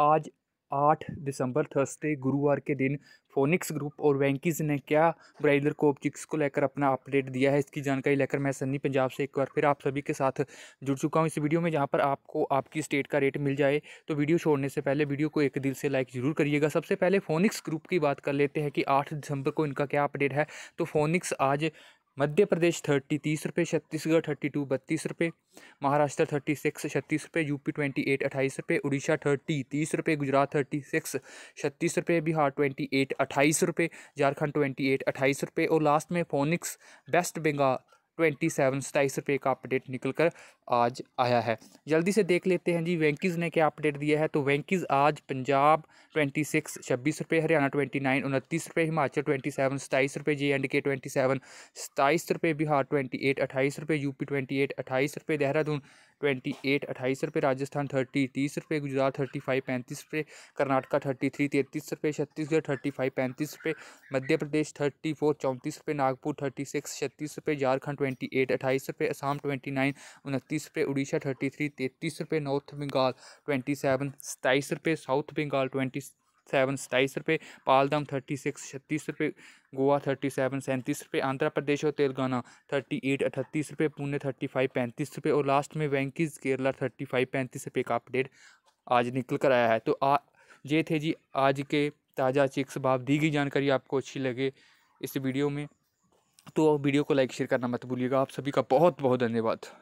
आज आठ दिसंबर थर्सडे गुरुवार के दिन फोनिक्स ग्रुप और वैंकीज ने क्या ब्राइलर कोपचिक्स को लेकर अपना अपडेट दिया है इसकी जानकारी लेकर मैं सन्नी पंजाब से एक बार फिर आप सभी के साथ जुड़ चुका हूँ इस वीडियो में जहाँ पर आपको आपकी स्टेट का रेट मिल जाए तो वीडियो छोड़ने से पहले वीडियो को एक दिल से लाइक ज़रूर करिएगा सबसे पहले फोनिक्स ग्रुप की बात कर लेते हैं कि आठ दिसंबर को इनका क्या अपडेट है तो फोनिक्स आज मध्य प्रदेश थर्टी तीस रुपये छत्तीसगढ़ थर्टी टू बत्तीस रुपये महाराष्ट्र थर्टी सिक्स छत्तीस रुपये यूपी ट्वेंटी एट अट्ठाईस रुपये उड़ीसा थर्टी तीस रुपये गुजरात थर्टी सिक्स छत्तीस रुपये बिहार ट्वेंटी एट अट्ठाईस रुपये झारखंड ट्वेंटी एट अट्ठाईस रुपये और लास्ट में फोनिक्स वेस्ट बंगाल ट्वेंटी सेवन सताईस रुपये का अपडेट निकल कर आज आया है जल्दी से देख लेते हैं जी वेंकीज़ ने क्या अपडेट दिया है तो वेंकीज़ आज पंजाब ट्वेंटी सिक्स छब्बीस रुपये हरियाणा ट्वेंटी नाइन उनतीस रुपये हिमाचल ट्वेंटी सेवन सताईस रुपये J and K twenty seven सताईस रुपये बिहार ट्वेंटी एट अट्ठाईस रुपये यूपी ट्वेंटी एट अट्ठाईस रुपये देहरादून ट्वेंटी एट अट्ठाईस रुपये राजस्थान थर्टी तीस रुपये गुजरात थर्टी फाइव पैंतीस रुपये कर्नाटका थर्टी थ्री तैंतीस रुपये छत्तीसगढ़ थर्टी फाइव पैंतीस रुपये मध्य प्रदेश थर्टी फोर चौंतीस रुपये नागपुर थर्टी सिक्स छत्तीस रुपये झारखंड ट्वेंटी एट अट्ठाईस रुपये असम ट्वेंटी नाइन उनतीस रुपये उड़ीसा थर्टी थ्री तैंतीस रुपये नॉर्थ बंगाल ट्वेंटी सेवन सताईस रुपये साउथ बंगाल ट्वेंटी सेवन सताईस रुपये पालदम थर्टी सिक्स छत्तीस रुपये गोवा थर्टी सेवन सैंतीस रुपये आंध्र प्रदेश और तेलंगाना थर्टी एट अठतीस रुपये पुणे थर्टी फाइव पैंतीस रुपये और लास्ट में वैंकिज केरला थर्टी फाइव पैंतीस रुपये का अपडेट आज निकल कर आया है तो आ ये थे जी आज के ताज़ा चिक्स बाब दी गई जानकारी आपको अच्छी लगे इस वीडियो में तो वीडियो को लाइक शेयर करना मत भूलिएगा आप सभी का बहुत बहुत धन्यवाद